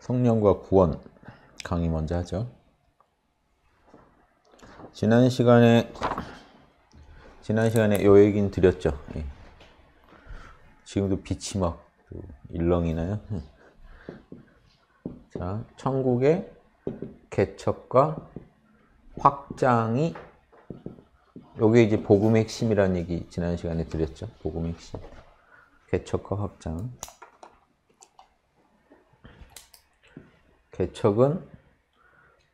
성령과 구원 강의 먼저 하죠. 지난 시간에 지난 시간에 요얘기 드렸죠. 예. 지금도 빛이 막 그 일렁이나요? 자, 천국의 개척과 확장이 요게 이제 복음의 핵심이라는 얘기 지난 시간에 드렸죠. 복음의 핵심. 개척과 확장. 개척은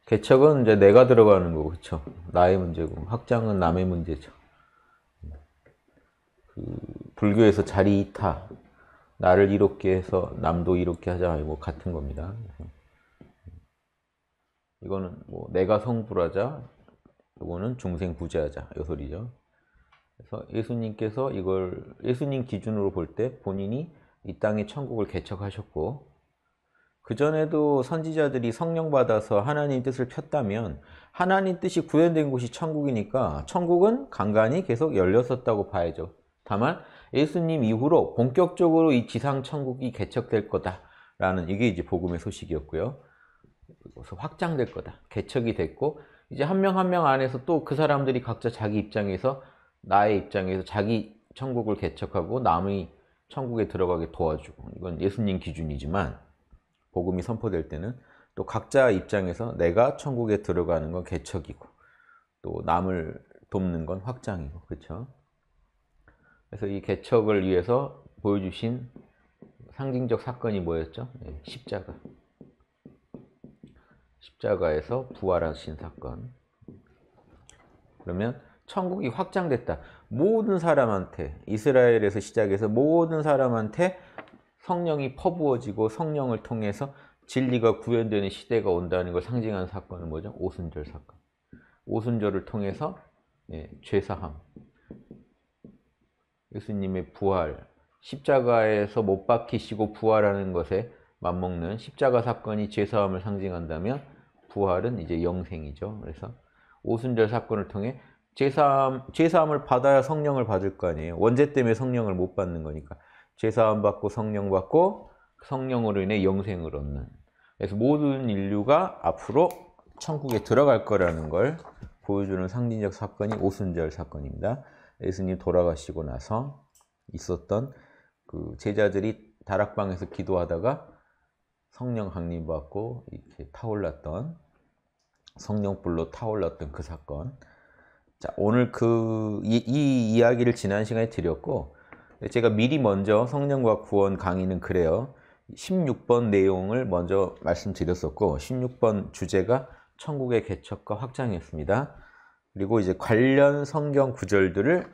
개척은 이제 내가 들어가는 거고 그렇죠. 나의 문제고 확장은 남의 문제죠. 그 불교에서 자리 이타 나를 이롭게 해서 남도 이롭게 하자 이거 뭐 같은 겁니다. 이거는 뭐 내가 성불하자 이거는 중생 구제하자 이 소리죠. 그래서 예수님께서 이걸 예수님 기준으로 볼 때 본인이 이 땅에 천국을 개척하셨고 그전에도 선지자들이 성령 받아서 하나님 뜻을 폈다면 하나님 뜻이 구현된 곳이 천국이니까 천국은 간간히 계속 열렸었다고 봐야죠. 다만 예수님 이후로 본격적으로 이 지상 천국이 개척될 거다라는 이게 이제 복음의 소식이었고요. 확장될 거다. 개척이 됐고 이제 한 명 한 명 안에서 또 그 사람들이 각자 자기 입장에서 나의 입장에서 자기 천국을 개척하고 남의 천국에 들어가게 도와주고 이건 예수님 기준이지만 복음이 선포될 때는 또 각자 입장에서 내가 천국에 들어가는 건 개척이고 또 남을 돕는 건 확장이고 그렇죠? 그래서 이 개척을 위해서 보여주신 상징적 사건이 뭐였죠? 네, 십자가. 십자가에서 부활하신 사건. 그러면 천국이 확장됐다. 모든 사람한테 이스라엘에서 시작해서 모든 사람한테 성령이 퍼부어지고 성령을 통해서 진리가 구현되는 시대가 온다는 걸 상징하는 사건은 뭐죠? 오순절 사건. 오순절을 통해서 예, 죄사함, 예수님의 부활, 십자가에서 못 박히시고 부활하는 것에 맞먹는 십자가 사건이 죄사함을 상징한다면 부활은 이제 영생이죠. 그래서 오순절 사건을 통해 죄사함, 죄사함을 받아야 성령을 받을 거 아니에요. 원죄 때문에 성령을 못 받는 거니까. 제사함 받고 성령 받고 성령으로 인해 영생을 얻는 그래서 모든 인류가 앞으로 천국에 들어갈 거라는 걸 보여주는 상징적 사건이 오순절 사건입니다. 예수님 돌아가시고 나서 있었던 그 제자들이 다락방에서 기도하다가 성령 강림 받고 이렇게 타올랐던 성령불로 타올랐던 그 사건. 자, 오늘 그, 이, 이 이야기를 지난 시간에 드렸고, 네, 제가 미리 먼저 성령과 구원 강의는 그래요. 16번 내용을 먼저 말씀드렸었고 16번 주제가 천국의 개척과 확장이었습니다. 그리고 이제 관련 성경 구절들을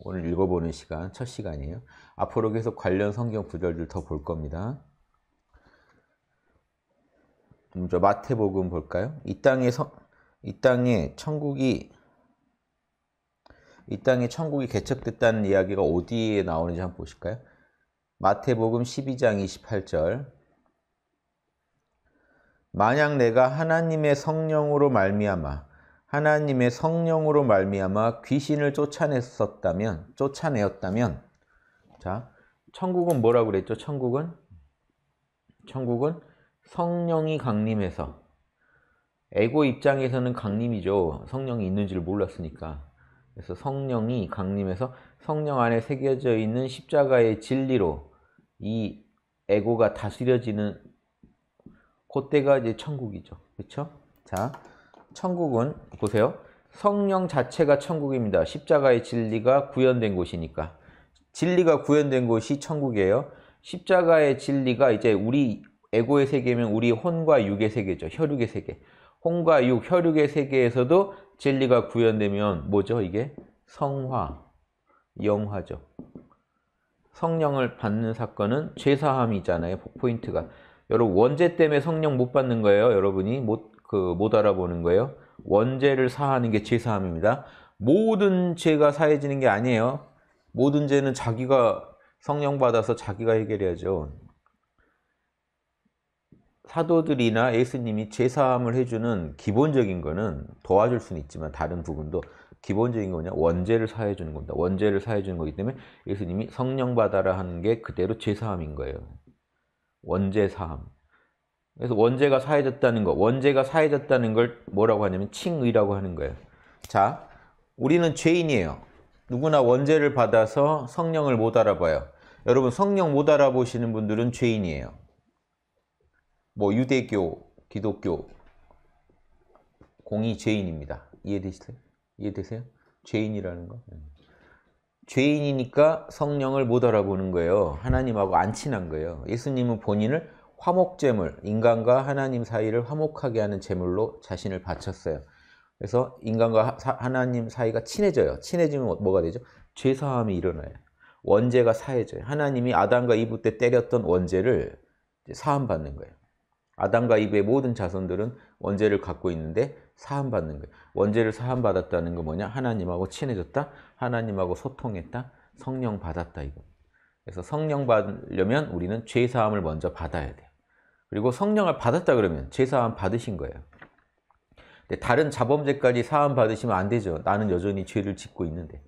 오늘 읽어보는 시간, 첫 시간이에요. 앞으로 계속 관련 성경 구절들 더 볼 겁니다. 먼저 마태복음 볼까요? 이 땅에 서, 이 땅에 천국이 이 땅에 천국이 개척됐다는 이야기가 어디에 나오는지 한번 보실까요? 마태복음 12장 28절 만약 내가 하나님의 성령으로 말미암아 하나님의 성령으로 말미암아 귀신을 쫓아냈었다면 쫓아내었다면 자 천국은 뭐라고 그랬죠? 천국은 천국은 성령이 강림해서 에고 입장에서는 강림이죠. 성령이 있는 줄 몰랐으니까 그래서 성령이 강림해서 성령 안에 새겨져 있는 십자가의 진리로 이 에고가 다스려지는 그때가 이제 천국이죠. 그렇죠? 자, 천국은 보세요. 성령 자체가 천국입니다. 십자가의 진리가 구현된 곳이니까. 진리가 구현된 곳이 천국이에요. 십자가의 진리가 이제 우리 에고의 세계면 우리 혼과 육의 세계죠. 혈육의 세계. 혼과 육, 혈육의 세계에서도 진리가 구현되면 뭐죠? 이게 성화, 영화죠. 성령을 받는 사건은 죄사함이잖아요. 포인트가. 여러분 원죄 때문에 성령 못 받는 거예요. 여러분이 못 그 못 알아보는 거예요. 원죄를 사하는 게 죄사함입니다. 모든 죄가 사해지는 게 아니에요. 모든 죄는 자기가 성령 받아서 자기가 해결해야죠. 사도들이나 예수님이 제사함을 해주는 기본적인 거는 도와줄 수는 있지만 다른 부분도 기본적인 거냐 원죄를 사해 주는 겁니다. 원죄를 사해 주는 거기 때문에 예수님이 성령 받아라 하는 게 그대로 제사함인 거예요. 원죄 사함. 그래서 원죄가 사해졌다는 거, 원죄가 사해졌다는 걸 뭐라고 하냐면 칭의라고 하는 거예요. 자, 우리는 죄인이에요. 누구나 원죄를 받아서 성령을 못 알아봐요. 여러분 성령 못 알아보시는 분들은 죄인이에요. 뭐 유대교, 기독교 공이 죄인입니다. 이해되시세요? 이해되세요? 죄인이라는 거. 음. 죄인이니까 성령을 못 알아보는 거예요. 하나님하고 안 친한 거예요. 예수님은 본인을 화목제물, 인간과 하나님 사이를 화목하게 하는 제물로 자신을 바쳤어요. 그래서 인간과 하, 하나님 사이가 친해져요. 친해지면 뭐, 뭐가 되죠? 죄사함이 일어나요. 원죄가 사해져요. 하나님이 아담과 이브 때 때렸던 원죄를 사함받는 거예요. 아담과 이브의 모든 자손들은 원죄를 갖고 있는데 사함받는 거예요. 원죄를 사함받았다는 거 뭐냐? 하나님하고 친해졌다. 하나님하고 소통했다. 성령 받았다 이거. 그래서 성령 받으려면 우리는 죄 사함을 먼저 받아야 돼요. 그리고 성령을 받았다 그러면 죄 사함 받으신 거예요. 근데 다른 자범죄까지 사함 받으시면 안 되죠. 나는 여전히 죄를 짓고 있는데.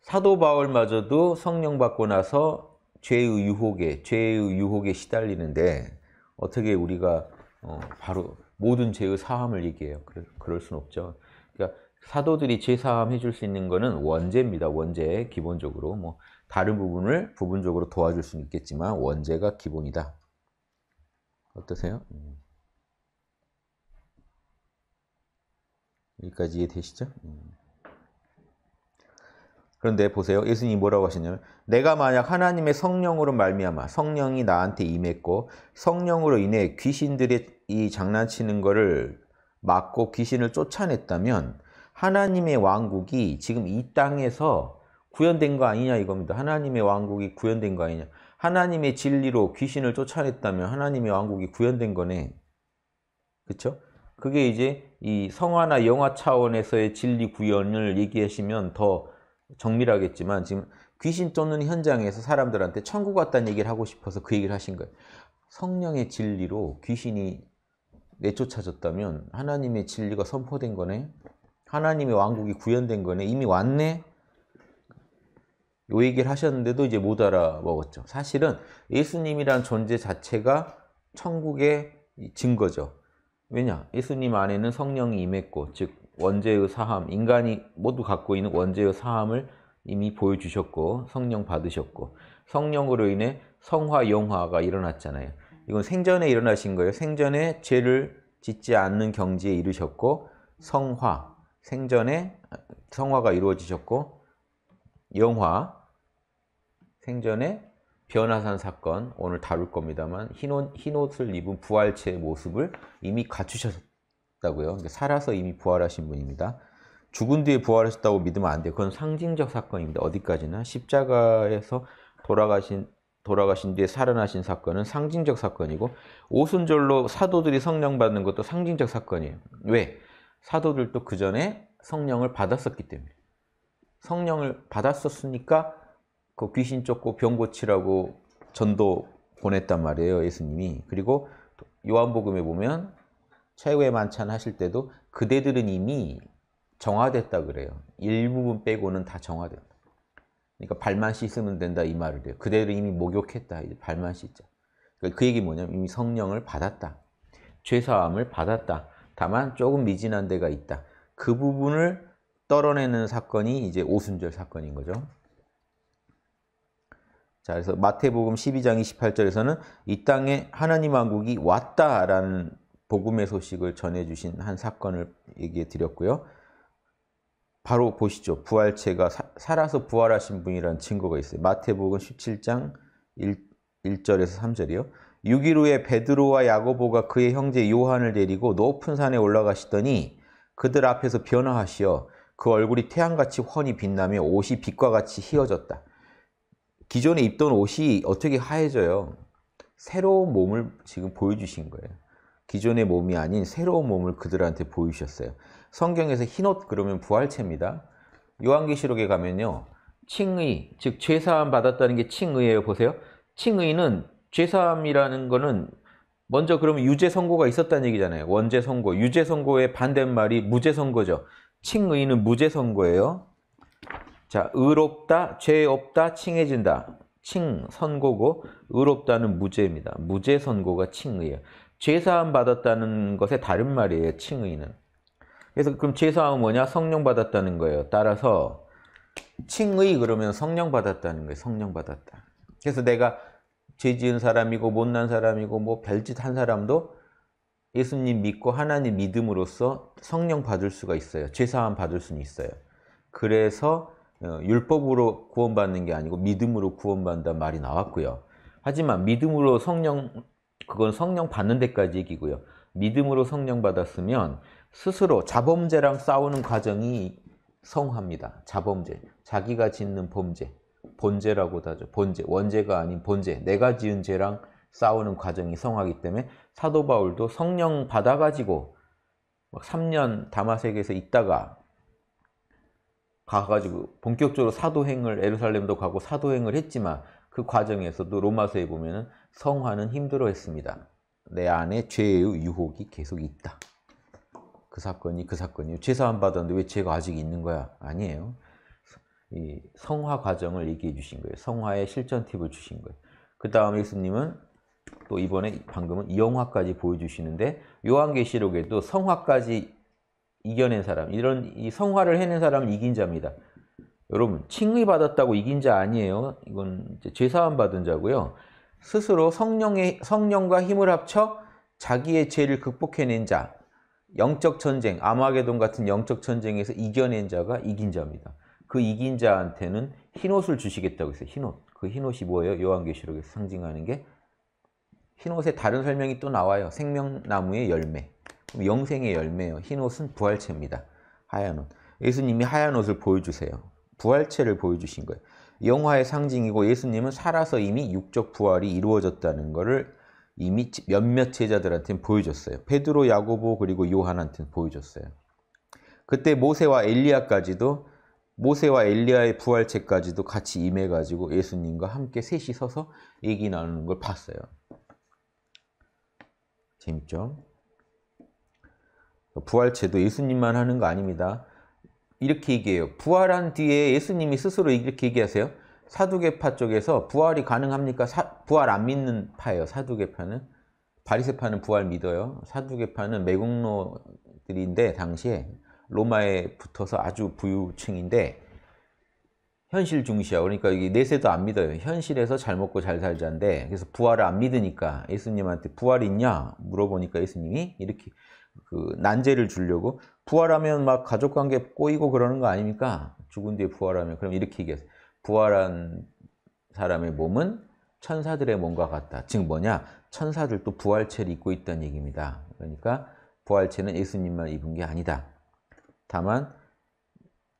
사도 바울마저도 성령 받고 나서 죄의 유혹에 죄의 유혹에 시달리는데 어떻게 우리가 어, 바로 모든 죄의 사함을 얘기해요. 그럴, 그럴 순 없죠. 그러니까 사도들이 죄 사함 해줄 수 있는 거는 원죄입니다. 원죄 기본적으로 뭐 다른 부분을 부분적으로 도와줄 수는 있겠지만 원죄가 기본이다. 어떠세요? 음. 여기까지 이해되시죠? 음. 그런데 보세요. 예수님이 뭐라고 하시냐면 내가 만약 하나님의 성령으로 말미암아 성령이 나한테 임했고 성령으로 인해 귀신들이 이 장난치는 거를 막고 귀신을 쫓아냈다면 하나님의 왕국이 지금 이 땅에서 구현된 거 아니냐 이겁니다. 하나님의 왕국이 구현된 거 아니냐. 하나님의 진리로 귀신을 쫓아냈다면 하나님의 왕국이 구현된 거네. 그렇죠? 그게 이제 이 성화나 영화 차원에서의 진리 구현을 얘기하시면 더 정밀하겠지만 지금 귀신 쫓는 현장에서 사람들한테 천국 왔다는 얘기를 하고 싶어서 그 얘기를 하신 거예요. 성령의 진리로 귀신이 내쫓아졌다면 하나님의 진리가 선포된 거네. 하나님의 왕국이 구현된 거네. 이미 왔네. 요 얘기를 하셨는데도 이제 못 알아먹었죠. 사실은 예수님이란 존재 자체가 천국의 증거죠. 왜냐? 예수님 안에는 성령이 임했고, 즉 원죄의 사함, 인간이 모두 갖고 있는 원죄의 사함을 이미 보여주셨고 성령 받으셨고 성령으로 인해 성화, 영화가 일어났잖아요. 이건 생전에 일어나신 거예요. 생전에 죄를 짓지 않는 경지에 이르셨고 성화, 생전에 성화가 이루어지셨고 영화, 생전에 변화산 사건 오늘 다룰 겁니다만 흰옷, 흰옷을 입은 부활체의 모습을 이미 갖추셨 다고요 그러니까 살아서 이미 부활하신 분입니다. 죽은 뒤에 부활하셨다고 믿으면 안 돼요. 그건 상징적 사건입니다. 어디까지나 십자가에서 돌아가신 돌아가신 뒤에 살아나신 사건은 상징적 사건이고 오순절로 사도들이 성령 받는 것도 상징적 사건이에요. 왜? 사도들도 그 전에 성령을 받았었기 때문에 성령을 받았었으니까 그 귀신 쫓고 병 고치라고 전도 보냈단 말이에요. 예수님이 그리고 요한복음에 보면 최후의 만찬 하실 때도 그대들은 이미 정화됐다 그래요. 일부분 빼고는 다 정화된다. 그러니까 발만 씻으면 된다 이 말을 해요. 그대를 이미 목욕했다. 이제 발만 씻자. 그러니까 그 얘기 뭐냐면 이미 성령을 받았다. 죄사함을 받았다. 다만 조금 미진한 데가 있다. 그 부분을 떨어내는 사건이 이제 오순절 사건인 거죠. 자, 그래서 마태복음 12장 28절에서는 이 땅에 하나님 왕국이 왔다라는 복음의 소식을 전해주신 한 사건을 얘기해 드렸고요. 바로 보시죠. 부활체가 사, 살아서 부활하신 분이라는 증거가 있어요. 마태복음 17장 1, 1절에서 3절이요. 6일 후에 베드로와 야고보가 그의 형제 요한을 데리고 높은 산에 올라가시더니 그들 앞에서 변화하시어 그 얼굴이 태양같이 훤히 빛나며 옷이 빛과 같이 희어졌다. 기존에 입던 옷이 어떻게 하얘져요? 새로운 몸을 지금 보여주신 거예요. 기존의 몸이 아닌 새로운 몸을 그들한테 보이셨어요. 성경에서 흰옷 그러면 부활체입니다. 요한계시록에 가면요. 칭의, 즉 죄사함 받았다는 게 칭의예요. 보세요. 칭의는 죄사함이라는 거는 먼저 그러면 유죄 선고가 있었다는 얘기잖아요. 원죄 선고. 유죄 선고의 반대말이 무죄 선고죠. 칭의는 무죄 선고예요. 자, 의롭다, 죄 없다, 칭해진다. 칭, 선고고 의롭다는 무죄입니다. 무죄 선고가 칭의예요. 죄사함 받았다는 것의 다른 말이에요. 칭의는. 그래서 그럼 죄사함은 뭐냐? 성령 받았다는 거예요. 따라서 칭의 그러면 성령 받았다는 거예요. 성령 받았다. 그래서 내가 죄 지은 사람이고 못난 사람이고 뭐 별짓 한 사람도 예수님 믿고 하나님 믿음으로써 성령 받을 수가 있어요. 죄사함 받을 수는 있어요. 그래서 어, 율법으로 구원받는 게 아니고 믿음으로 구원받는다 말이 나왔고요. 하지만 믿음으로 성령 그건 성령 받는 데까지 얘기고요. 믿음으로 성령 받았으면 스스로 자범죄랑 싸우는 과정이 성화입니다. 자범죄, 자기가 짓는 범죄, 본죄라고도 하죠. 본죄, 원죄가 아닌 본죄, 내가 지은 죄랑 싸우는 과정이 성화기 때문에 사도 바울도 성령 받아가지고 막 3년 다마색에서 있다가 가가지고 본격적으로 사도행을 에루살렘도 가고 사도행을 했지만 그 과정에서도 로마서에 보면 성화는 힘들어했습니다. 내 안에 죄의 유혹이 계속 있다. 그 사건이 그 사건이 죄사 안 받았는데 왜 죄가 아직 있는 거야? 아니에요. 이 성화 과정을 얘기해 주신 거예요. 성화의 실전 팁을 주신 거예요. 그 다음 예수님은 또 이번에 방금은 영화까지 보여주시는데 요한계시록에도 성화까지 이겨낸 사람, 이런 이 성화를 해낸 사람은 이긴 자입니다. 여러분, 칭의 받았다고 이긴 자 아니에요. 이건 죄사함 받은 자고요. 스스로 성령의, 성령과 힘을 합쳐 자기의 죄를 극복해낸 자, 영적 전쟁, 아마게돈 같은 영적 전쟁에서 이겨낸 자가 이긴 자입니다. 그 이긴 자한테는 흰옷을 주시겠다고 했어요. 흰옷. 그 흰옷이 뭐예요? 요한계시록에서 상징하는 게 흰옷의 다른 설명이 또 나와요. 생명나무의 열매. 영생의 열매요. 흰 옷은 부활체입니다. 하얀 옷. 예수님이 하얀 옷을 보여주세요. 부활체를 보여주신 거예요. 영화의 상징이고 예수님은 살아서 이미 육적 부활이 이루어졌다는 것을 이미 몇몇 제자들한테 보여줬어요. 베드로, 야고보 그리고 요한한테 보여줬어요. 그때 모세와 엘리야까지도 모세와 엘리야의 부활체까지도 같이 임해가지고 예수님과 함께 셋이 서서 얘기 나누는 걸 봤어요. 재밌죠? 부활체도 예수님만 하는 거 아닙니다. 이렇게 얘기해요. 부활한 뒤에 예수님이 스스로 이렇게 얘기하세요. 사두개파 쪽에서 부활이 가능합니까? 사, 부활 안 믿는 파예요. 사두개파는. 바리새파는 부활 믿어요. 사두개파는 매국노들인데 당시에 로마에 붙어서 아주 부유층인데 현실 중시야. 그러니까 이게 내세도 안 믿어요. 현실에서 잘 먹고 잘 살자인데 그래서 부활을 안 믿으니까 예수님한테 부활 있냐 물어보니까 예수님이 이렇게 그 난제를 주려고 부활하면 막 가족 관계 꼬이고 그러는 거 아닙니까? 죽은 뒤에 부활하면 그럼 이렇게 얘기했어요. 부활한 사람의 몸은 천사들의 몸과 같다. 즉 뭐냐? 천사들도 부활체를 입고 있다는 얘기입니다. 그러니까 부활체는 예수님만 입은 게 아니다. 다만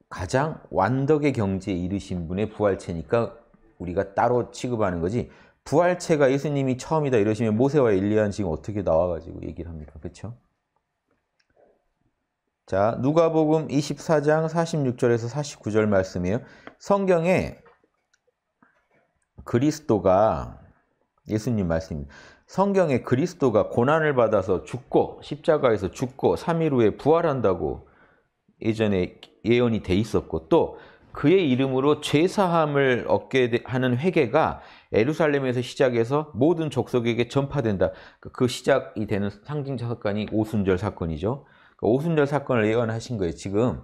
가장 완덕의 경지에 이르신 분의 부활체니까 우리가 따로 취급하는 거지 부활체가 예수님이 처음이다 이러시면 모세와 일리안 지금 어떻게 나와가지고 얘기를 합니까? 그렇죠? 자, 누가복음 24장 46절에서 49절 말씀이에요. 성경에 그리스도가 예수님 말씀입니다. 성경에 그리스도가 고난을 받아서 죽고 십자가에서 죽고 3일 후에 부활한다고 예전에 예언이 돼 있었고 또 그의 이름으로 죄 사함을 얻게 하는 회개가 에루살렘에서 시작해서 모든 족속에게 전파된다. 그 시작이 되는 상징 사건이 오순절 사건이죠. 그러니까 오순절 사건을 예언하신 거예요. 지금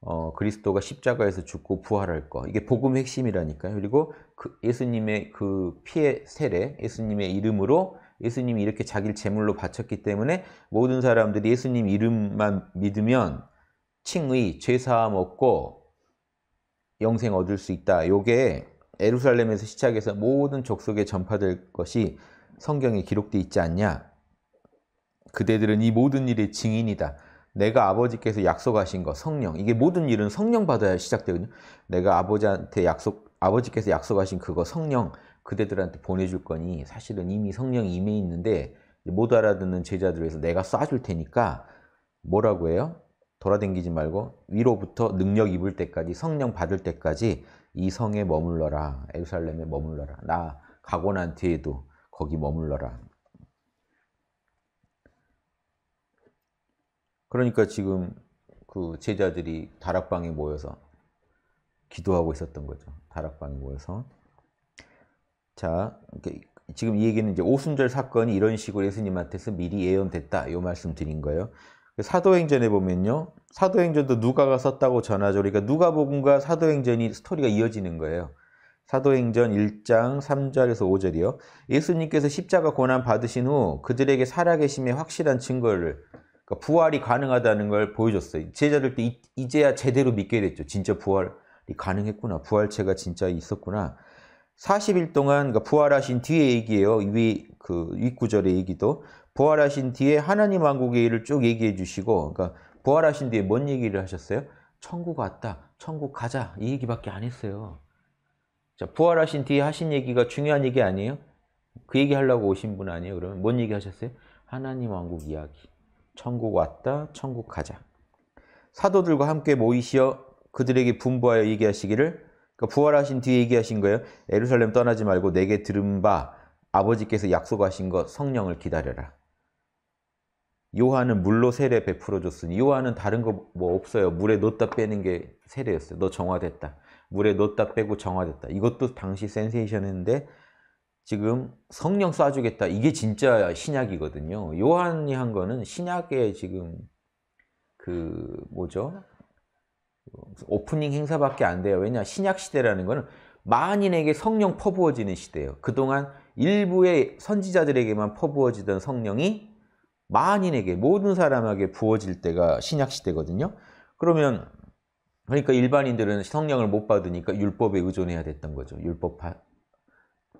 어, 그리스도가 십자가에서 죽고 부활할 거. 이게 복음의 핵심이라니까요. 그리고 그 예수님의 그 피의 세례, 예수님의 이름으로 예수님이 이렇게 자기를 제물로 바쳤기 때문에 모든 사람들이 예수님 이름만 믿으면 칭의, 죄사함 얻고 영생 얻을 수 있다. 요게 에루살렘에서 시작해서 모든 족속에 전파될 것이 성경에 기록돼 있지 않냐. 그대들은 이 모든 일의 증인이다. 내가 아버지께서 약속하신 것, 성령. 이게 모든 일은 성령 받아야 시작되거든요. 내가 아버지한테 약속, 아버지께서 약속하신 그거 성령 그대들한테 보내줄 거니 사실은 이미 성령이 임해 있는데 못 알아듣는 제자들 위해서 내가 쏴줄 테니까 뭐라고 해요? 돌아댕기지 말고 위로부터 능력 입을 때까지 성령 받을 때까지 이 성에 머물러라. 에루살렘에 머물러라. 나 가고 난 뒤에도 거기 머물러라. 그러니까 지금 그 제자들이 다락방에 모여서 기도하고 있었던 거죠. 다락방에 모여서. 자, 지금 이 얘기는 이제 오순절 사건이 이런 식으로 예수님한테서 미리 예언됐다. 요 말씀 드린 거예요. 그 사도행전에 보면요. 사도행전도 누가가 썼다고 전하죠. 그러니까 누가복음과 사도행전이 스토리가 이어지는 거예요. 사도행전 1장 3절에서 5절이요. 예수님께서 십자가 고난 받으신 후 그들에게 살아계심의 확실한 증거를 그러니까 부활이 가능하다는 걸 보여줬어요. 제자들도 이, 제야 제대로 믿게 됐죠. 진짜 부활이 가능했구나. 부활체가 진짜 있었구나. 40일 동안 그러니까 부활하신 뒤에 얘기예요. 위그 윗구절의 얘기도 부활하신 뒤에 하나님 왕국의 일을 쭉 얘기해 주시고 그러니까 부활하신 뒤에 뭔 얘기를 하셨어요? 천국 왔다. 천국 가자. 이 얘기밖에 안 했어요. 자, 부활하신 뒤에 하신 얘기가 중요한 얘기 아니에요? 그 얘기 하려고 오신 분 아니에요? 그러면 뭔 얘기 하셨어요? 하나님 왕국 이야기. 천국 왔다 천국 가자. 사도들과 함께 모이시어 그들에게 분부하여 얘기하시기를 그러니까 부활하신 뒤에 얘기하신 거예요. 예루살렘 떠나지 말고 내게 들은 바 아버지께서 약속하신 것 성령을 기다려라. 요한은 물로 세례 베풀어 줬으니 요한은 다른 거 뭐 없어요. 물에 넣다 빼는 게 세례였어요. 너 정화됐다. 물에 넣다 빼고 정화됐다. 이것도 당시 센세이션했는데 지금 성령 쏴주겠다 이게 진짜 신약이거든요. 요한이 한 거는 신약의 지금 그 뭐죠? 오프닝 행사밖에 안 돼요. 왜냐 신약 시대라는 거는 만인에게 성령 퍼부어지는 시대예요. 그동안 일부의 선지자들에게만 퍼부어지던 성령이 만인에게 모든 사람에게 부어질 때가 신약 시대거든요. 그러면 그러니까 일반인들은 성령을 못 받으니까 율법에 의존해야 됐던 거죠. 율법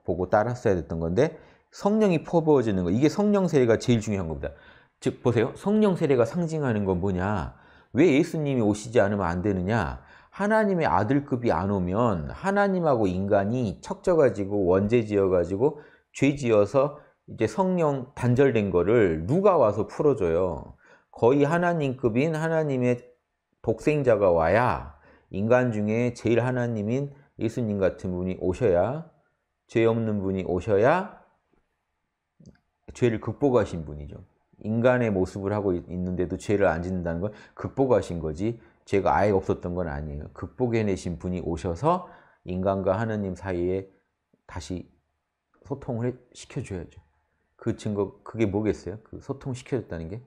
보고 따랐어야 됐던 건데 성령이 퍼부어지는 거 이게 성령 세례가 제일 중요한 겁니다. 즉 보세요. 성령 세례가 상징하는 건 뭐냐? 왜 예수님이 오시지 않으면 안 되느냐? 하나님의 아들급이 안 오면 하나님하고 인간이 척져가지고 원죄 지어가지고 죄 지어서 이제 성령 단절된 거를 누가 와서 풀어줘요. 거의 하나님급인 하나님의 독생자가 와야 인간 중에 제일 하나님인 예수님 같은 분이 오셔야 죄 없는 분이 오셔야 죄를 극복하신 분이죠. 인간의 모습을 하고 있는데도 죄를 안 짓는다는 건 극복하신 거지 죄가 아예 없었던 건 아니에요. 극복해내신 분이 오셔서 인간과 하나님 사이에 다시 소통을 시켜줘야죠. 그 증거 그게 뭐겠어요? 그 소통 시켜줬다는 게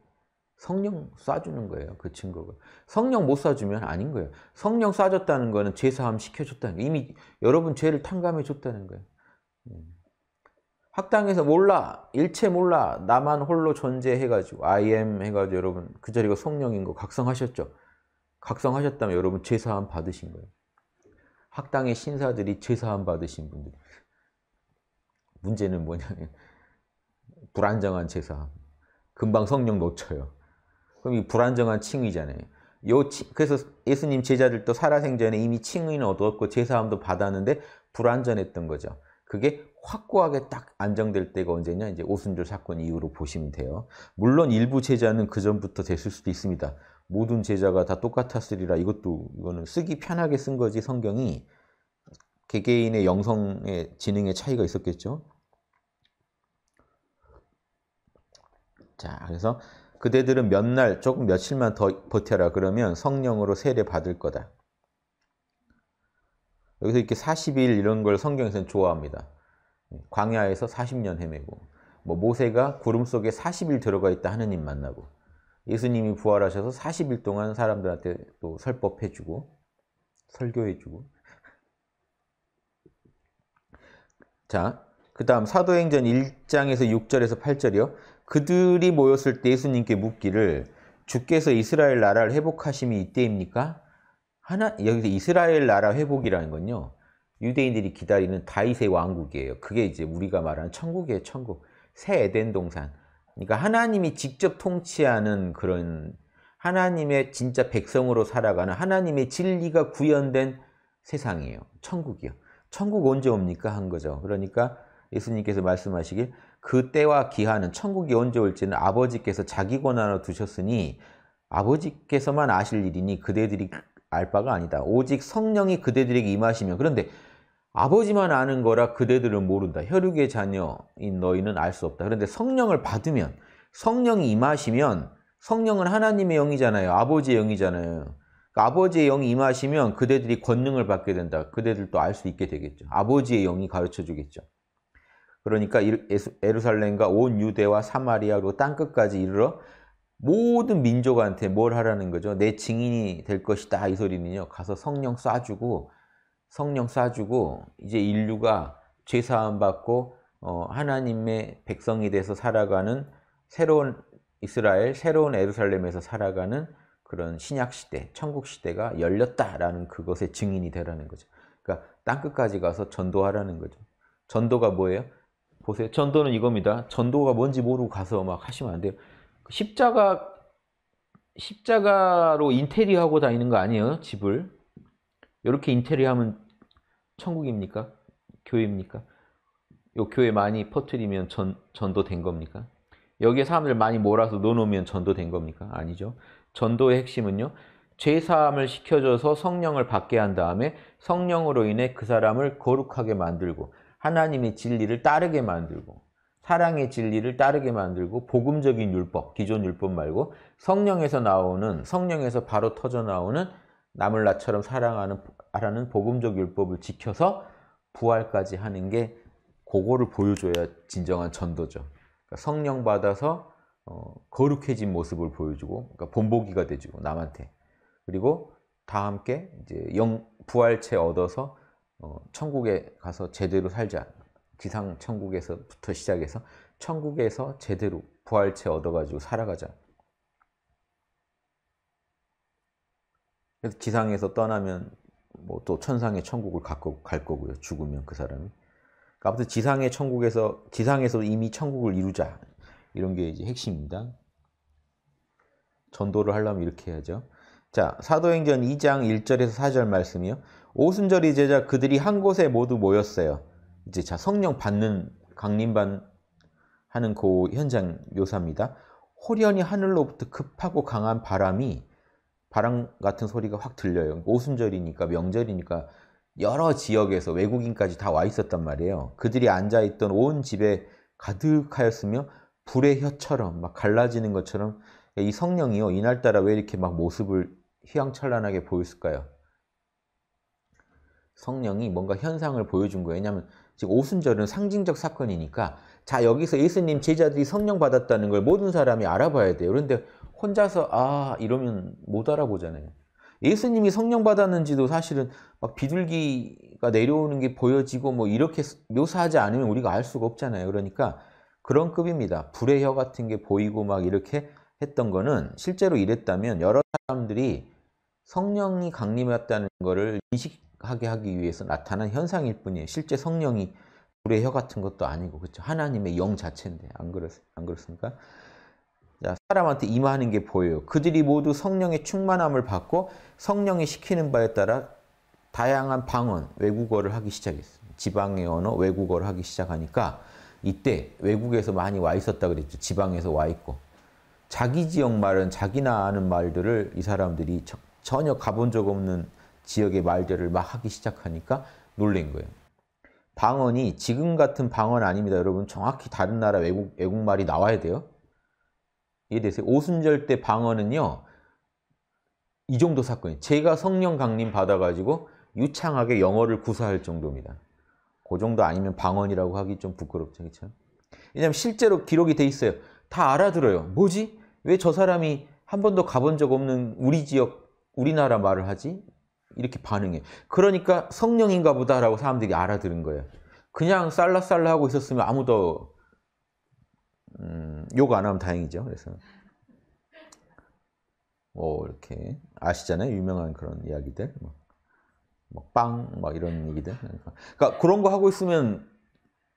성령 쏴주는 거예요. 그 증거가. 성령 못 쏴주면 아닌 거예요. 성령 쏴줬다는 거는 죄사함 시켜줬다는 거예요. 이미 여러분 죄를 탕감해줬다는 거예요. 음. 학당에서 몰라 일체 몰라 나만 홀로 존재해가지고 I am 해가지고 여러분 그 자리가 성령인 거 각성하셨죠? 각성하셨다면 여러분 제사함 받으신 거예요. 학당의 신사들이 제사함 받으신 분들. 문제는 뭐냐면 불안정한 제사함 금방 성령 놓쳐요. 그럼 이 불안정한 칭의잖아요. 요 칭, 그래서 예수님 제자들도 살아생전에 이미 칭의는 얻었고 제사함도 받았는데 불안전했던 거죠. 그게 확고하게 딱 안정될 때가 언제냐? 이제 오순절 사건 이후로 보시면 돼요. 물론 일부 제자는 그 전부터 됐을 수도 있습니다. 모든 제자가 다 똑같았으리라 이것도 이거는 쓰기 편하게 쓴 거지 성경이 개개인의 영성의 지능의 차이가 있었겠죠. 자, 그래서 그대들은 몇 날, 조금 며칠만 더 버텨라. 그러면 성령으로 세례 받을 거다. 여기서 이렇게 40일 이런 걸 성경에서는 좋아합니다. 예, 광야에서 40년 헤매고 뭐 모세가 구름 속에 40일 들어가 있다 하느님 만나고 예수님이 부활하셔서 40일 동안 사람들한테 또 설법해주고 설교해주고 자, 그 다음 사도행전 1장에서 6절에서 8절이요. 그들이 모였을 때 예수님께 묻기를 주께서 이스라엘 나라를 회복하심이 이때입니까? 하나 여기서 이스라엘 나라 회복이라는 건요. 유대인들이 기다리는 다윗의 왕국이에요. 그게 이제 우리가 말하는 천국이에 천국. 새 에덴 동산. 그러니까 하나님이 직접 통치하는 그런 하나님의 진짜 백성으로 살아가는 하나님의 진리가 구현된 세상이에요. 천국이요. 천국 언제 옵니까? 한 거죠. 그러니까 예수님께서 말씀하시길 그 때와 기한은 천국이 언제 올지는 아버지께서 자기 권한으로 두셨으니 아버지께서만 아실 일이니 그대들이 알 바가 아니다. 오직 성령이 그대들에게 임하시면 그런데 아버지만 아는 거라 그대들은 모른다. 혈육의 자녀인 너희는 알 수 없다. 그런데 성령을 받으면 성령이 임하시면 성령은 하나님의 영이잖아요. 아버지의 영이잖아요. 그러니까 아버지의 영이 임하시면 그대들이 권능을 받게 된다. 그대들도 알 수 있게 되겠죠. 아버지의 영이 가르쳐 주겠죠. 그러니까 에루살렘과 온 유대와 사마리아로 땅끝까지 이르러 모든 민족한테 뭘 하라는 거죠? 내 증인이 될 것이다 이 소리는요. 가서 성령 쏴주고 성령 쏴주고 이제 인류가 죄 사함 받고 어, 하나님의 백성이 돼서 살아가는 새로운 이스라엘, 새로운 에루살렘에서 살아가는 그런 신약 시대, 천국 시대가 열렸다라는 그것의 증인이 되라는 거죠. 그러니까 땅 끝까지 가서 전도하라는 거죠. 전도가 뭐예요? 보세요. 전도는 이겁니다. 전도가 뭔지 모르고 가서 막 하시면 안 돼요. 십자가 십자가로 인테리어하고 다니는 거 아니에요? 집을 이렇게 인테리어하면 천국입니까? 교회입니까? 요 교회 많이 퍼뜨리면 전, 전도된 겁니까? 여기에 사람들 많이 몰아서 넣어놓으면 전도된 겁니까? 아니죠. 전도의 핵심은요. 죄사함을 시켜줘서 성령을 받게 한 다음에 성령으로 인해 그 사람을 거룩하게 만들고 하나님의 진리를 따르게 만들고 사랑의 진리를 따르게 만들고 복음적인 율법, 기존 율법 말고 성령에서 나오는 성령에서 바로 터져 나오는 남을 나처럼 사랑하는 하라는 복음적 율법을 지켜서 부활까지 하는 게 그거를 보여줘야 진정한 전도죠. 그러니까 성령 받아서 어, 거룩해진 모습을 보여주고 그러니까 본보기가 돼주고 남한테 그리고 다 함께 이제 영 부활체 얻어서 어, 천국에 가서 제대로 살자 지상 천국에서부터 시작해서 천국에서 제대로 부활체 얻어가지고 살아가자. 그래서 지상에서 떠나면 뭐 또 천상의 천국을 갖고 갈 거고요. 죽으면 그 사람이. 그러니까 아무튼 지상의 천국에서 지상에서 이미 천국을 이루자 이런 게 이제 핵심입니다. 전도를 하려면 이렇게 해야죠. 자, 사도행전 2장 1절에서 4절 말씀이요. 오순절이 제자 그들이 한 곳에 모두 모였어요. 이제 자 성령 받는 강림반 하는 그 현장 묘사입니다. 호련히 하늘로부터 급하고 강한 바람이 바람 같은 소리가 확 들려요. 오순절이니까 명절이니까 여러 지역에서 외국인까지 다 와 있었단 말이에요. 그들이 앉아 있던 온 집에 가득하였으며 불의 혀처럼 막 갈라지는 것처럼 이 성령이요 이날따라 왜 이렇게 막 모습을 휘황찬란하게 보였을까요? 성령이 뭔가 현상을 보여준 거예요. 왜냐하면 지금 오순절은 상징적 사건이니까 자 여기서 예수님 제자들이 성령 받았다는 걸 모든 사람이 알아봐야 돼요. 그런데 혼자서 아 이러면 못 알아보잖아요. 예수님이 성령 받았는지도 사실은 막 비둘기가 내려오는 게 보여지고 뭐 이렇게 묘사하지 않으면 우리가 알 수가 없잖아요. 그러니까 그런 급입니다. 불의 혀 같은 게 보이고 막 이렇게 했던 거는 실제로 이랬다면 여러 사람들이 성령이 강림했다는 거를 인식 하게 하기 위해서 나타난 현상일 뿐이에요. 실제 성령이 불의 혀 같은 것도 아니고 그렇죠. 하나님의 영 자체인데 안 그렇 안 그렇습니까? 자, 사람한테 임하는 게 보여요. 그들이 모두 성령의 충만함을 받고 성령이 시키는 바에 따라 다양한 방언, 외국어를 하기 시작했어요. 지방의 언어, 외국어를 하기 시작하니까 이때 외국에서 많이 와 있었다 그랬죠. 지방에서 와 있고. 자기 지역 말은 자기나 아는 말들을 이 사람들이 전혀 가본 적 없는 지역의 말들을 막 하기 시작하니까 놀란 거예요. 방언이 지금 같은 방언 아닙니다. 여러분 정확히 다른 나라 외국, 외국말이 나와야 돼요. 이해되세요? 오순절 때 방언은요. 이 정도 사건이 제가 성령 강림 받아가지고 유창하게 영어를 구사할 정도입니다. 그 정도 아니면 방언이라고 하기 좀 부끄럽죠. 그렇 왜냐하면 실제로 기록이 돼 있어요. 다 알아들어요. 뭐지? 왜 저 사람이 한 번도 가본 적 없는 우리 지역, 우리나라 말을 하지? 이렇게 반응해. 그러니까 성령인가 보다라고 사람들이 알아들은 거예요. 그냥 쌀라쌀라 하고 있었으면 아무도 음, 욕 안 하면 다행이죠. 그래서 뭐 이렇게 아시잖아요. 유명한 그런 이야기들. 막빵막 뭐, 뭐 막 뭐 이런 얘기들. 그러니까. 그러니까 그런 거 하고 있으면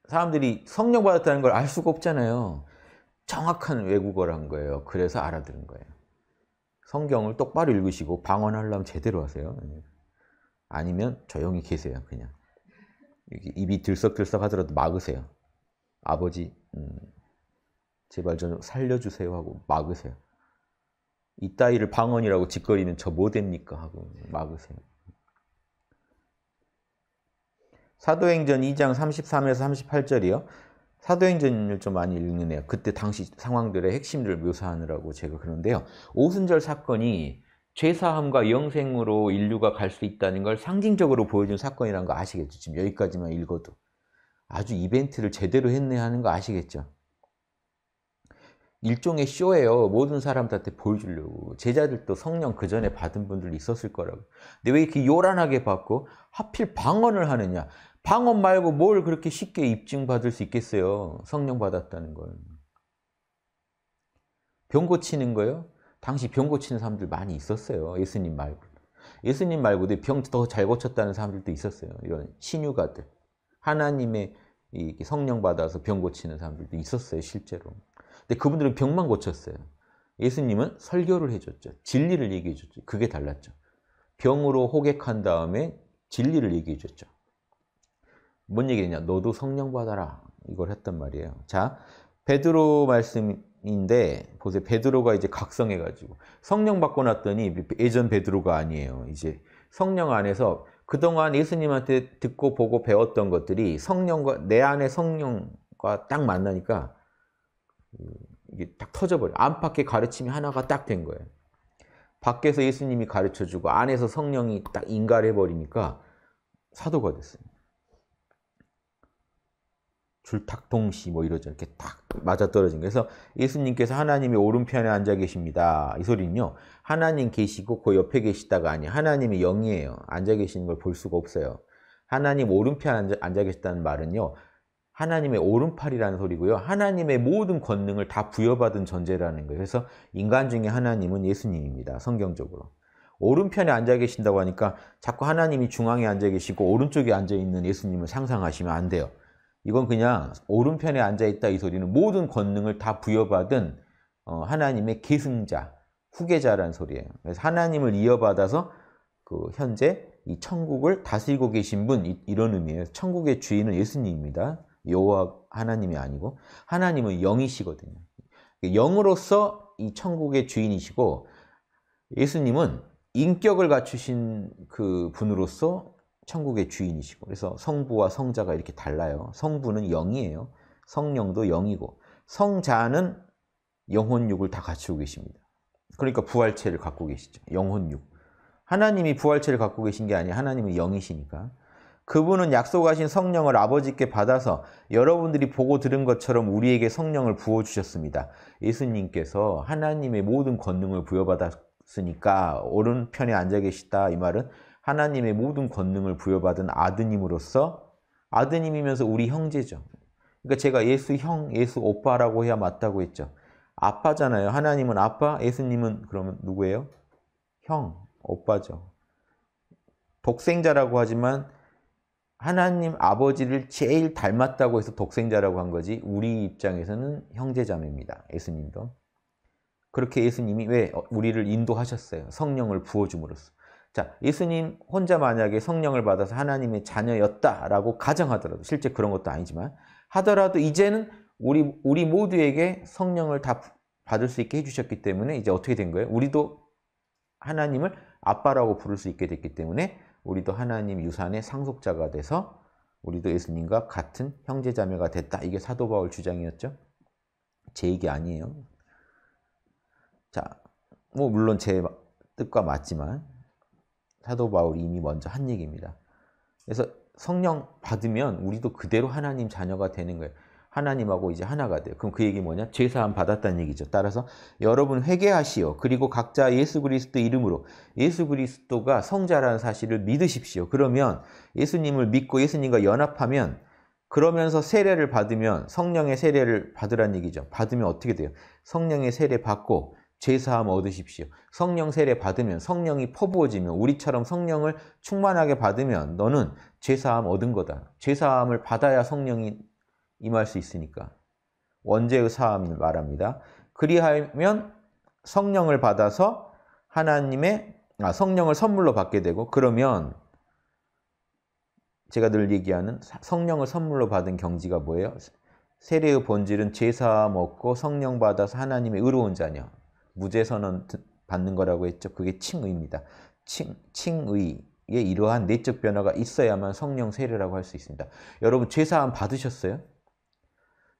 사람들이 성령 받았다는 걸 알 수가 없잖아요. 정확한 외국어란 거예요. 그래서 알아들은 거예요. 성경을 똑바로 읽으시고 방언하려면 제대로 하세요. 예. 아니면 조용히 계세요, 그냥. 입이 들썩들썩 하더라도 막으세요. 아버지, 음, 제발 좀 살려주세요 하고 막으세요. 이 따위를 방언이라고 짓거리는 저 뭐 됩니까? 하고 막으세요. 사도행전 2장 33에서 38절이요. 사도행전을 좀 많이 읽는 애요. 그때 당시 상황들의 핵심들을 묘사하느라고 제가 그러는데요 오순절 사건이 죄사함과 영생으로 인류가 갈 수 있다는 걸 상징적으로 보여준 사건이라는 거 아시겠죠? 지금 여기까지만 읽어도. 아주 이벤트를 제대로 했네 하는 거 아시겠죠? 일종의 쇼예요. 모든 사람들한테 보여주려고. 제자들도 성령 그 전에 받은 분들 있었을 거라고. 근데 왜 이렇게 요란하게 받고 하필 방언을 하느냐. 방언 말고 뭘 그렇게 쉽게 입증받을 수 있겠어요? 성령 받았다는 걸. 병 고치는 거요? 당시 병 고치는 사람들 많이 있었어요. 예수님 말고. 예수님 말고도 병 더 잘 고쳤다는 사람들도 있었어요. 이런 신유가들. 하나님의 성령 받아서 병 고치는 사람들도 있었어요, 실제로. 근데 그분들은 병만 고쳤어요. 예수님은 설교를 해줬죠. 진리를 얘기해줬죠. 그게 달랐죠. 병으로 호객한 다음에 진리를 얘기해줬죠. 뭔 얘기냐? 너도 성령 받아라. 이걸 했단 말이에요. 자, 베드로 말씀인데 보세요. 베드로가 이제 각성해 가지고 성령 받고 났더니 예전 베드로가 아니에요. 이제 성령 안에서 그동안 예수님한테 듣고 보고 배웠던 것들이 성령과 내 안에 성령과 딱 만나니까 이게 딱 터져버려. 안팎의 가르침이 하나가 딱 된 거예요. 밖에서 예수님이 가르쳐주고 안에서 성령이 딱 인가를 해버리니까 사도가 됐어요. 줄탁통시 뭐 이러죠. 이렇게 딱 맞아떨어진 거예요. 그래서 예수님께서 하나님이 오른편에 앉아 계십니다. 이 소리는요. 하나님 계시고 그 옆에 계시다가 아니에요. 하나님의 영이에요. 앉아 계시는 걸 볼 수가 없어요. 하나님 오른편에 앉아, 앉아 계시다는 말은요. 하나님의 오른팔이라는 소리고요. 하나님의 모든 권능을 다 부여받은 존재라는 거예요. 그래서 인간 중에 하나님은 예수님입니다. 성경적으로. 오른편에 앉아 계신다고 하니까 자꾸 하나님이 중앙에 앉아 계시고 오른쪽에 앉아 있는 예수님을 상상하시면 안 돼요. 이건 그냥 오른편에 앉아있다 이 소리는 모든 권능을 다 부여받은 어, 하나님의 계승자, 후계자라는 소리예요. 그래서 하나님을 이어받아서 그 현재 이 천국을 다스리고 계신 분 이런 의미예요. 천국의 주인은 예수님입니다. 여호와 하나님이 아니고 하나님은 영이시거든요. 영으로서 이 천국의 주인이시고 예수님은 인격을 갖추신 그 분으로서 천국의 주인이시고 그래서 성부와 성자가 이렇게 달라요. 성부는 영이에요. 성령도 영이고 성자는 영혼육을 다 갖추고 계십니다. 그러니까 부활체를 갖고 계시죠. 영혼육. 하나님이 부활체를 갖고 계신 게 아니에요. 하나님은 영이시니까. 그분은 약속하신 성령을 아버지께 받아서 여러분들이 보고 들은 것처럼 우리에게 성령을 부어주셨습니다. 예수님께서 하나님의 모든 권능을 부여받았으니까 오른편에 앉아 계시다. 이 말은 하나님의 모든 권능을 부여받은 아드님으로서 아드님이면서 우리 형제죠. 그러니까 제가 예수 형, 예수 오빠라고 해야 맞다고 했죠. 아빠잖아요. 하나님은 아빠, 예수님은 그러면 누구예요? 형, 오빠죠. 독생자라고 하지만 하나님 아버지를 제일 닮았다고 해서 독생자라고 한 거지 우리 입장에서는 형제자매입니다. 예수님도. 그렇게 예수님이 왜 우리를 인도하셨어요? 성령을 부어줌으로써. 자, 예수님 혼자 만약에 성령을 받아서 하나님의 자녀였다라고 가정하더라도 실제 그런 것도 아니지만 하더라도 이제는 우리 우리 모두에게 성령을 다 받을 수 있게 해주셨기 때문에 이제 어떻게 된 거예요? 우리도 하나님을 아빠라고 부를 수 있게 됐기 때문에 우리도 하나님 유산의 상속자가 돼서 우리도 예수님과 같은 형제자매가 됐다. 이게 사도 바울 주장이었죠. 제 얘기 아니에요. 자, 뭐 물론 제 뜻과 맞지만 사도 바울이 이미 먼저 한 얘기입니다. 그래서 성령 받으면 우리도 그대로 하나님 자녀가 되는 거예요. 하나님하고 이제 하나가 돼요. 그럼 그 얘기 뭐냐? 죄사함 받았다는 얘기죠. 따라서 여러분 회개하시오. 그리고 각자 예수 그리스도 이름으로 예수 그리스도가 성자라는 사실을 믿으십시오. 그러면 예수님을 믿고 예수님과 연합하면 그러면서 세례를 받으면 성령의 세례를 받으란 얘기죠. 받으면 어떻게 돼요? 성령의 세례 받고 죄사함 얻으십시오. 성령 세례 받으면 성령이 퍼부어지면 우리처럼 성령을 충만하게 받으면 너는 죄사함 얻은 거다. 죄사함을 받아야 성령이 임할 수 있으니까. 원죄의 사함을 말합니다. 그리하면 성령을 받아서 하나님의 아, 성령을 선물로 받게 되고 그러면 제가 늘 얘기하는 성령을 선물로 받은 경지가 뭐예요? 세례의 본질은 제사 먹고 성령 받아서 하나님의 의로운 자녀 무죄 선언 받는 거라고 했죠. 그게 칭의입니다. 칭, 칭의에 이러한 내적 변화가 있어야만 성령 세례라고 할 수 있습니다. 여러분 죄사함 받으셨어요?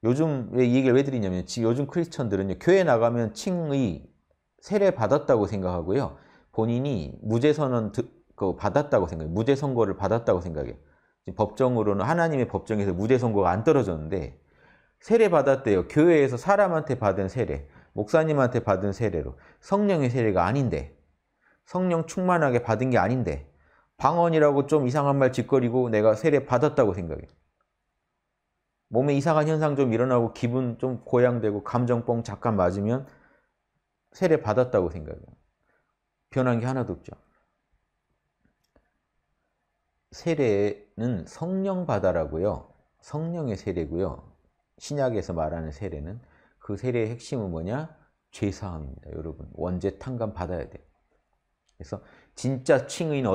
요즘 이 얘기를 왜 드리냐면 지금 요즘 크리스천들은요 교회 나가면 칭의 세례 받았다고 생각하고요 본인이 무죄 선언 그 받았다고 생각해요 무죄 선고를 받았다고 생각해요 법정으로는 하나님의 법정에서 무죄 선고가 안 떨어졌는데 세례 받았대요 교회에서 사람한테 받은 세례 목사님한테 받은 세례로 성령의 세례가 아닌데 성령 충만하게 받은 게 아닌데 방언이라고 좀 이상한 말 짓거리고 내가 세례 받았다고 생각해. 몸에 이상한 현상 좀 일어나고 기분 좀 고양되고 감정 뻥 잠깐 맞으면 세례 받았다고 생각해. 요 변한 게 하나도 없죠. 세례는 성령 받아라고요. 성령의 세례고요. 신약에서 말하는 세례는 그 세례의 핵심은 뭐냐? 죄사함입니다. 여러분 원죄 탕감 받아야 돼 그래서 진짜 칭의는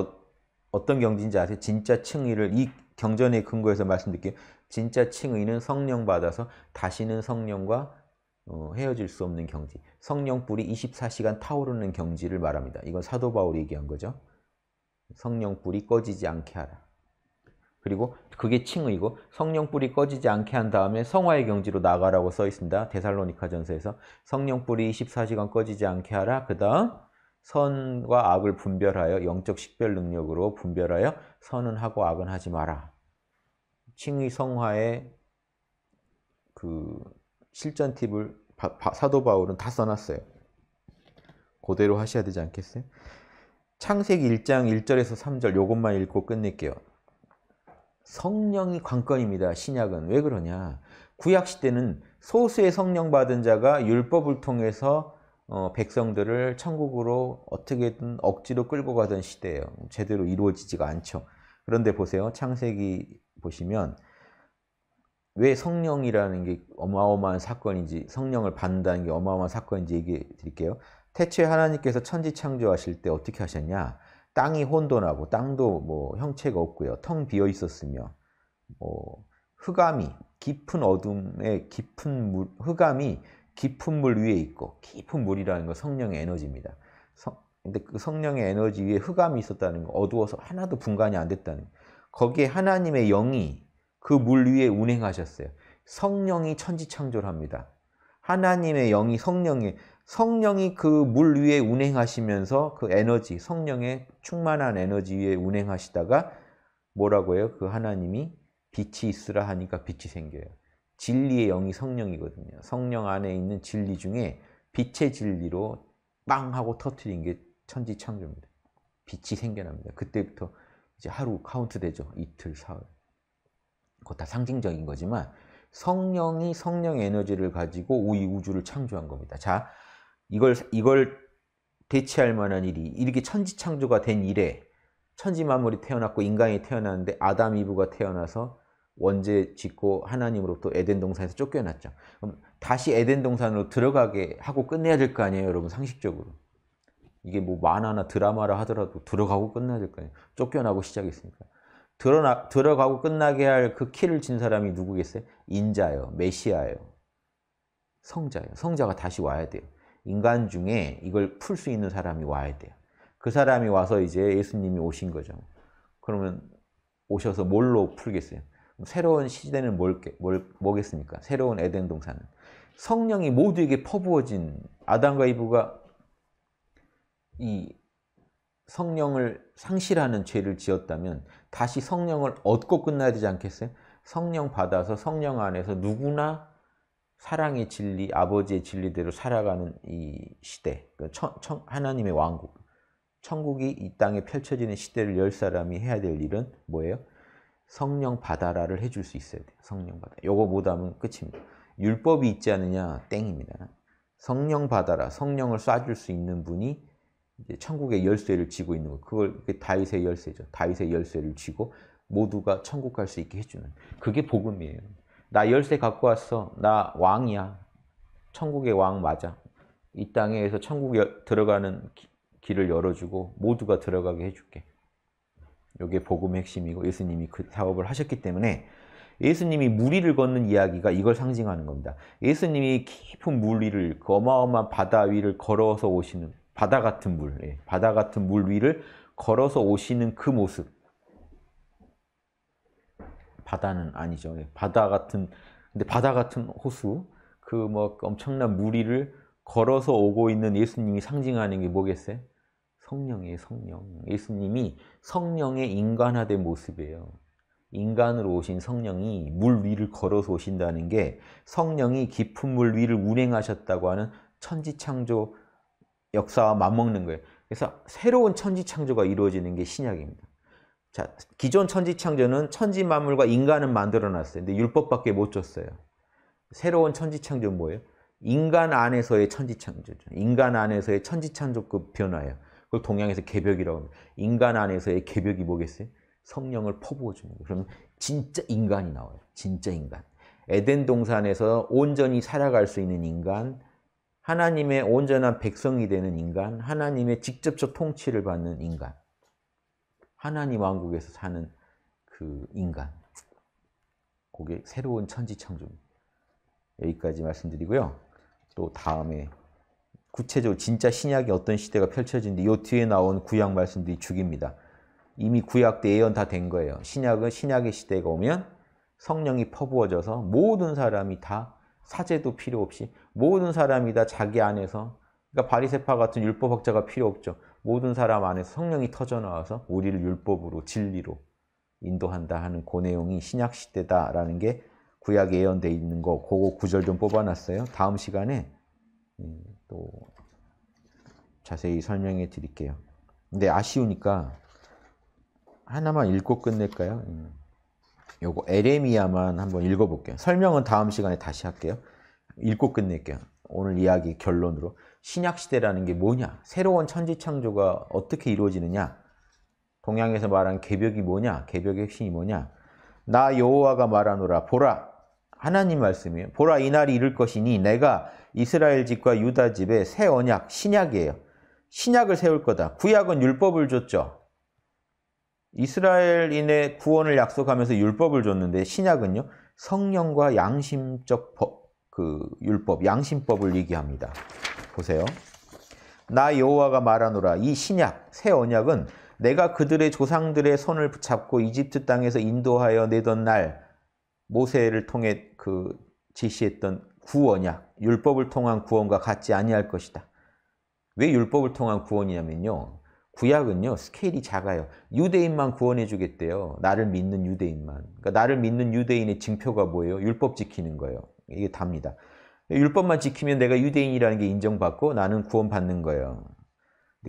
어, 떤 경지인지 아세요? 진짜 칭의를 이 경전의 근거에서 말씀드릴게요. 진짜 칭의는 성령 받아서 다시는 성령과 어, 헤어질 수 없는 경지. 성령 불이 24시간 타오르는 경지를 말합니다. 이건 사도 바울이 얘기한 거죠. 성령 불이 꺼지지 않게 하라. 그리고 그게 칭의고 성령 뿔이 꺼지지 않게 한 다음에 성화의 경지로 나가라고 써 있습니다. 데살로니카전서에서 성령 뿔이 24시간 꺼지지 않게 하라. 그다음 선과 악을 분별하여 영적 식별 능력으로 분별하여 선은 하고 악은 하지 마라. 칭의 성화의 그 실전 팁을 바, 바, 사도 바울은 다 써놨어요. 그대로 하셔야 되지 않겠어요? 창세기 1장 1절에서 3절 요것만 읽고 끝낼게요. 성령이 관건입니다. 신약은. 왜 그러냐? 구약 시대는 소수의 성령 받은 자가 율법을 통해서 어, 백성들을 천국으로 어떻게든 억지로 끌고 가던 시대예요. 제대로 이루어지지가 않죠. 그런데 보세요. 창세기 보시면 왜 성령이라는 게 어마어마한 사건인지 성령을 받는다는 게 어마어마한 사건인지 얘기해 드릴게요. 태초에 하나님께서 천지 창조하실 때 어떻게 하셨냐? 땅이 혼돈하고 땅도 뭐 형체가 없고요. 텅 비어 있었으며 뭐 흑암이 깊은 어둠의 깊은 물 흑암이 깊은 물 위에 있고 깊은 물이라는 건 성령의 에너지입니다. 성, 근데 그 성령의 에너지 위에 흑암이 있었다는 거 어두워서 하나도 분간이 안 됐다는 거. 거기에 하나님의 영이 그 물 위에 운행하셨어요. 성령이 천지창조를 합니다. 하나님의 영이 성령의 성령이 그 물 위에 운행하시면서 그 에너지, 성령의 충만한 에너지 위에 운행하시다가 뭐라고 해요? 그 하나님이 빛이 있으라 하니까 빛이 생겨요. 진리의 영이 성령이거든요. 성령 안에 있는 진리 중에 빛의 진리로 빵 하고 터트린 게 천지창조입니다. 빛이 생겨납니다. 그때부터 이제 하루 카운트 되죠. 이틀, 사흘. 그거 다 상징적인 거지만 성령이 성령 에너지를 가지고 이 우주를 창조한 겁니다. 자, 이걸 이걸 대체할 만한 일이 이렇게 천지 창조가 된 이래 천지 만물이 태어났고 인간이 태어났는데 아담 이브가 태어나서 원죄 짓고 하나님으로부터 에덴 동산에서 쫓겨났죠. 그럼 다시 에덴 동산으로 들어가게 하고 끝내야 될 거 아니에요, 여러분 상식적으로. 이게 뭐 만화나 드라마라 하더라도 들어가고 끝나야 될 거 아니에요. 쫓겨나고 시작했으니까. 드러나, 들어가고 끝나게 할 그 키를 진 사람이 누구겠어요? 인자요, 예 메시아요, 예 성자요. 예 성자가 다시 와야 돼요. 인간 중에 이걸 풀 수 있는 사람이 와야 돼요. 그 사람이 와서 이제 예수님이 오신 거죠. 그러면 오셔서 뭘로 풀겠어요? 새로운 시대는 뭘, 뭘, 뭐겠습니까? 새로운 에덴 동산은. 성령이 모두에게 퍼부어진 아담과 이브가 이 성령을 상실하는 죄를 지었다면 다시 성령을 얻고 끝나야 되지 않겠어요? 성령 받아서 성령 안에서 누구나 사랑의 진리, 아버지의 진리대로 살아가는 이 시대, 청, 그 청, 하나님의 왕국, 천국이 이 땅에 펼쳐지는 시대를 열 사람이 해야 될 일은 뭐예요? 성령 받아라를 해줄 수 있어야 돼요. 성령 받아. 요거 못하면 끝입니다. 율법이 있지 않느냐? 땡입니다. 성령 받아라. 성령을 쏴줄 수 있는 분이 이제 천국의 열쇠를 쥐고 있는 거. 그걸 다윗의 열쇠죠. 다윗의 열쇠를 쥐고 모두가 천국 갈 수 있게 해주는. 그게 복음이에요. 나 열쇠 갖고 왔어. 나 왕이야. 천국의 왕 맞아. 이 땅에서 천국에 들어가는 길을 열어주고 모두가 들어가게 해줄게. 이게 복음의 핵심이고 예수님이 그 사업을 하셨기 때문에 예수님이 무리를 걷는 이야기가 이걸 상징하는 겁니다. 예수님이 깊은 무리를 그 어마어마한 바다 위를 걸어서 오시는 바다 같은 물, 예, 바다 같은 물 위를 걸어서 오시는 그 모습 바다는 아니죠. 예, 바다 같은 근데 바다 같은 호수 그 뭐 엄청난 무리를 걸어서 오고 있는 예수님이 상징하는 게 뭐겠어요? 성령이 성령. 예수님이 성령의 인간화된 모습이에요. 인간으로 오신 성령이 물 위를 걸어서 오신다는 게 성령이 깊은 물 위를 운행하셨다고 하는 천지창조 역사와 맞먹는 거예요. 그래서 새로운 천지창조가 이루어지는 게 신약입니다. 자, 기존 천지창조는 천지 만물과 인간은 만들어놨어요. 근데 율법밖에 못 줬어요. 새로운 천지창조는 뭐예요? 인간 안에서의 천지창조죠. 인간 안에서의 천지창조급 변화예요. 그걸 동양에서 개벽이라고 합니다. 인간 안에서의 개벽이 뭐겠어요? 성령을 퍼부어주는 거예요. 그러면 진짜 인간이 나와요. 진짜 인간. 에덴 동산에서 온전히 살아갈 수 있는 인간, 하나님의 온전한 백성이 되는 인간, 하나님의 직접적 통치를 받는 인간. 하나님 왕국에서 사는 그 인간. 그게 새로운 천지창조입니다. 여기까지 말씀드리고요. 또 다음에 구체적으로 진짜 신약이 어떤 시대가 펼쳐지는데 이 뒤에 나온 구약 말씀들이 죽입니다. 이미 구약 때 예언 다 된 거예요. 신약은 신약의 시대가 오면 성령이 퍼부어져서 모든 사람이 다 사제도 필요 없이 모든 사람이 다 자기 안에서 그러니까 바리세파 같은 율법학자가 필요 없죠. 모든 사람 안에서 성령이 터져나와서 우리를 율법으로 진리로 인도한다 하는 그 내용이 신약 시대다라는 게 구약에 예언되어 있는 거 그거 구절 좀 뽑아놨어요. 다음 시간에 예, 또 자세히 설명해 드릴게요. 근데 아쉬우니까 하나만 읽고 끝낼까요? 예. 요거 에레미야만 한번 읽어볼게요. 설명은 다음 시간에 다시 할게요. 읽고 끝낼게요. 오늘 이야기 결론으로. 신약시대라는 게 뭐냐? 새로운 천지창조가 어떻게 이루어지느냐? 동양에서 말한 개벽이 뭐냐? 개벽의 핵심이 뭐냐? 나 여호와가 말하노라 보라 하나님 말씀이에요. 보라 이 날이 이를 것이니 내가 이스라엘 집과 유다 집에 새 언약 신약이에요. 신약을 세울 거다. 구약은 율법을 줬죠. 이스라엘인의 구원을 약속하면서 율법을 줬는데 신약은요 성령과 양심적 법, 그 율법, 양심법을 얘기합니다. 보세요. 나 여호와가 말하노라 이 신약 새 언약은 내가 그들의 조상들의 손을 붙잡고 이집트 땅에서 인도하여 내던 날 모세를 통해 그 제시했던 구원약 율법을 통한 구원과 같지 아니할 것이다. 왜 율법을 통한 구원이냐면요. 구약은요. 스케일이 작아요. 유대인만 구원해 주겠대요. 나를 믿는 유대인만. 그러니까 나를 믿는 유대인의 증표가 뭐예요? 율법 지키는 거예요. 이게 답니다. 율법만 지키면 내가 유대인이라는 게 인정받고 나는 구원받는 거예요.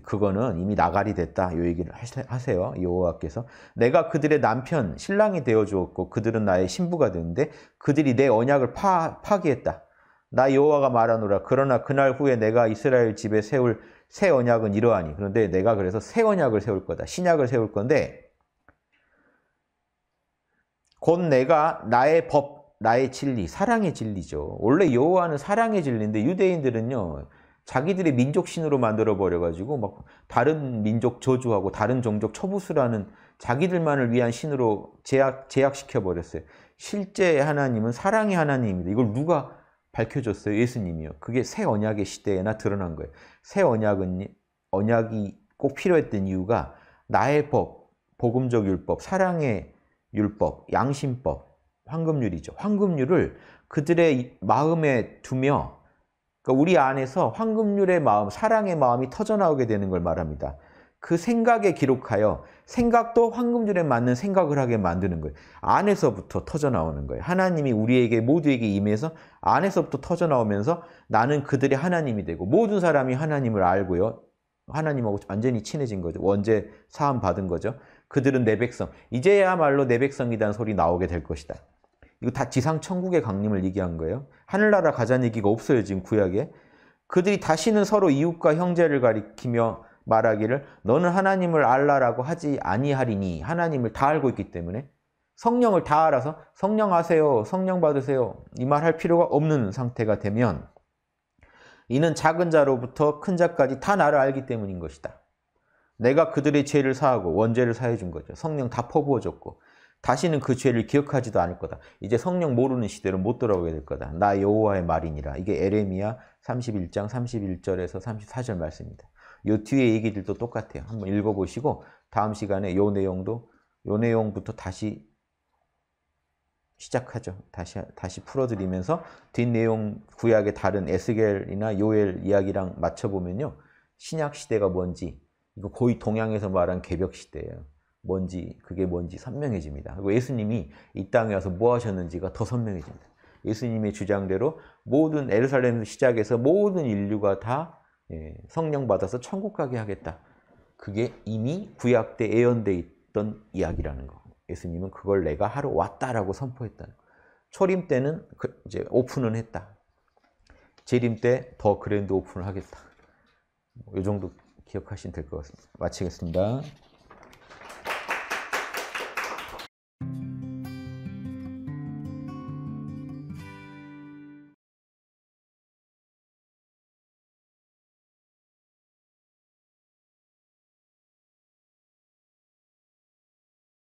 그거는 이미 나갈이 됐다. 이 얘기를 하세요. 여호와께서 내가 그들의 남편 신랑이 되어 주었고 그들은 나의 신부가 되는데 그들이 내 언약을 파, 파기했다. 나 여호와가 말하노라. 그러나 그날 후에 내가 이스라엘 집에 세울 새 언약은 이러하니. 그런데 내가 그래서 새 언약을 세울 거다. 신약을 세울 건데 곧 내가 나의 법 나의 진리, 사랑의 진리죠. 원래 여호와는 사랑의 진리인데 유대인들은요. 자기들의 민족신으로 만들어버려가지고 막 다른 민족 저주하고 다른 종족 처부수라는 자기들만을 위한 신으로 제약, 제약시켜버렸어요. 실제 하나님은 사랑의 하나님입니다. 이걸 누가 밝혀줬어요? 예수님이요. 그게 새 언약의 시대에나 드러난 거예요. 새 언약은, 언약이 꼭 필요했던 이유가 나의 법, 복음적 율법, 사랑의 율법, 양심법, 황금률이죠. 황금률을 그들의 마음에 두며 그러니까 우리 안에서 황금률의 마음, 사랑의 마음이 터져나오게 되는 걸 말합니다. 그 생각에 기록하여 생각도 황금률에 맞는 생각을 하게 만드는 거예요. 안에서부터 터져나오는 거예요. 하나님이 우리에게 모두에게 임해서 안에서부터 터져나오면서 나는 그들의 하나님이 되고 모든 사람이 하나님을 알고요. 하나님하고 완전히 친해진 거죠. 원제 사함 받은 거죠. 그들은 내 백성. 이제야말로 내 백성이라는 소리 나오게 될 것이다. 이거 다 지상 천국의 강림을 얘기한 거예요. 하늘나라 가자는 얘기가 없어요, 지금 구약에. 그들이 다시는 서로 이웃과 형제를 가리키며 말하기를 너는 하나님을 알라라고 하지 아니하리니 하나님을 다 알고 있기 때문에 성령을 다 알아서 성령 하세요, 성령 받으세요 이 말할 필요가 없는 상태가 되면 이는 작은 자로부터 큰 자까지 다 나를 알기 때문인 것이다. 내가 그들의 죄를 사하고 원죄를 사해준 거죠. 성령 다 퍼부어줬고 다시는 그 죄를 기억하지도 않을 거다. 이제 성령 모르는 시대로 못 돌아오게 될 거다. 나 여호와의 말이니라. 이게 에레미야 31장 31절에서 34절 말씀입니다. 요 뒤에 얘기들도 똑같아요. 한번 읽어보시고 다음 시간에 요 내용도 요 내용부터 다시 시작하죠. 다시 다시 풀어드리면서 뒷 내용 구약의 다른 에스겔이나 요엘 이야기랑 맞춰보면요. 신약 시대가 뭔지 이거 거의 동양에서 말한 개벽 시대예요. 뭔지 그게 뭔지 선명해집니다. 그리고 예수님이 이 땅에 와서 뭐 하셨는지가 더 선명해집니다. 예수님의 주장대로 모든 에르살렘 시작해서 모든 인류가 다 예, 성령 받아서 천국 가게 하겠다. 그게 이미 구약 때 예언돼 있던 이야기라는 거. 예수님은 그걸 내가 하러 왔다라고 선포했다는 거. 초림 때는 그 이제 오픈은 했다. 재림 때 더 그랜드 오픈을 하겠다. 이 뭐 정도 기억하시면 될 것 같습니다. 마치겠습니다.